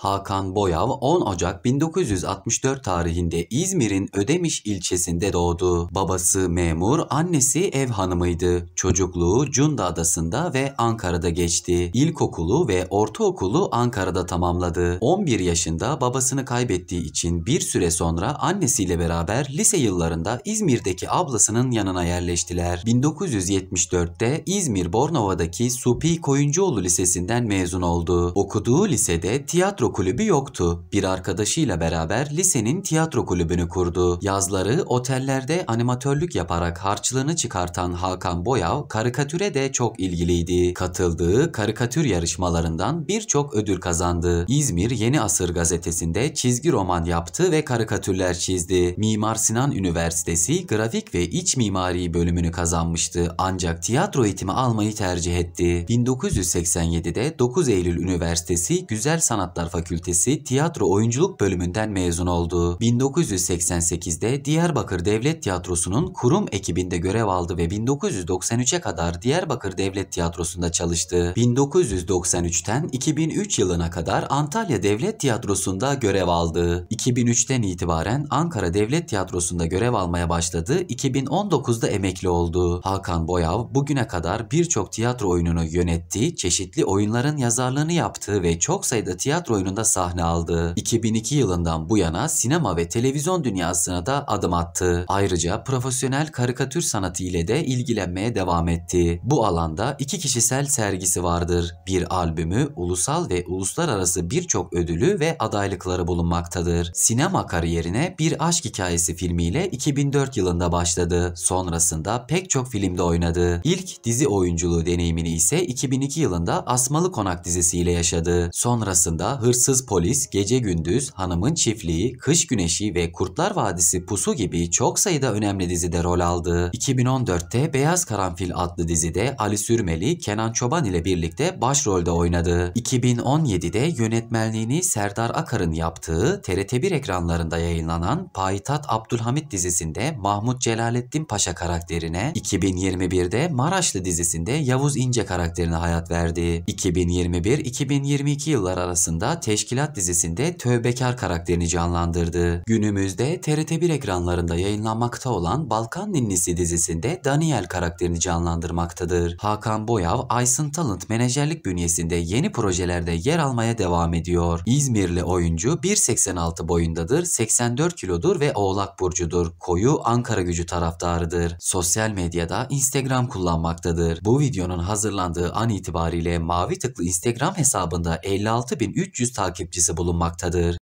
Hakan Boyav 10 Ocak 1964 tarihinde İzmir'in Ödemiş ilçesinde doğdu. Babası memur, annesi ev hanımıydı. Çocukluğu Cunda Adası'nda ve Ankara'da geçti. İlkokulu ve ortaokulu Ankara'da tamamladı. 11 yaşında babasını kaybettiği için bir süre sonra annesiyle beraber lise yıllarında İzmir'deki ablasının yanına yerleştiler. 1974'te İzmir Bornova'daki Supi Koyuncuoğlu Lisesi'nden mezun oldu. Okuduğu lisede tiyatro kulübü yoktu. Bir arkadaşıyla beraber lisenin tiyatro kulübünü kurdu. Yazları otellerde animatörlük yaparak harçlığını çıkartan Hakan Boyav karikatüre de çok ilgiliydi. Katıldığı karikatür yarışmalarından birçok ödül kazandı. İzmir Yeni Asır gazetesinde çizgi roman yaptı ve karikatürler çizdi. Mimar Sinan Üniversitesi grafik ve iç mimari bölümünü kazanmıştı ancak tiyatro eğitimi almayı tercih etti. 1987'de 9 Eylül Üniversitesi Güzel Sanatlar Fakültesi Fakültesi Tiyatro Oyunculuk Bölümünden mezun oldu. 1988'de Diyarbakır Devlet Tiyatrosu'nun kurum ekibinde görev aldı ve 1993'e kadar Diyarbakır Devlet Tiyatrosu'nda çalıştı. 1993'ten 2003 yılına kadar Antalya Devlet Tiyatrosu'nda görev aldı. 2003'ten itibaren Ankara Devlet Tiyatrosu'nda görev almaya başladı. 2019'da emekli oldu. Hakan Boyav bugüne kadar birçok tiyatro oyununu yönetti, çeşitli oyunların yazarlığını yaptı ve çok sayıda tiyatro oyunu oyununda sahne aldı. 2002 yılından bu yana sinema ve televizyon dünyasına da adım attı. Ayrıca profesyonel karikatür sanatı ile de ilgilenmeye devam etti. Bu alanda iki kişisel sergisi vardır. Bir albümü, ulusal ve uluslararası birçok ödülü ve adaylıkları bulunmaktadır. Sinema kariyerine Bir Aşk Hikayesi filmiyle 2004 yılında başladı. Sonrasında pek çok filmde oynadı. İlk dizi oyunculuğu deneyimini ise 2002 yılında Asmalı Konak dizisiyle yaşadı. Sonrasında Hırs hırsız polis, gece gündüz, hanımın çiftliği, kış güneşi ve Kurtlar Vadisi Pusu gibi çok sayıda önemli dizide rol aldı. 2014'te Beyaz Karanfil adlı dizide Ali Sürmeli, Kenan Çoban ile birlikte başrolde oynadı. 2017'de yönetmenliğini Serdar Akar'ın yaptığı TRT1 ekranlarında yayınlanan Payitaht Abdülhamit dizisinde Mahmut Celalettin Paşa karakterine, 2021'de Maraşlı dizisinde Yavuz İnce karakterine hayat verdi. 2021-2022 yıllar arasında Teşkilat dizisinde Tövbekar karakterini canlandırdı. Günümüzde TRT1 ekranlarında yayınlanmakta olan Balkan Ninnisi dizisinde Daniel karakterini canlandırmaktadır. Hakan Boyav, Aysun Talent menajerlik bünyesinde yeni projelerde yer almaya devam ediyor. İzmirli oyuncu 1.86 boyundadır, 84 kilodur ve Oğlak Burcu'dur. Koyu Ankara gücü taraftarıdır. Sosyal medyada Instagram kullanmaktadır. Bu videonun hazırlandığı an itibariyle mavi tıklı Instagram hesabında 56.300 takipçisi bulunmaktadır.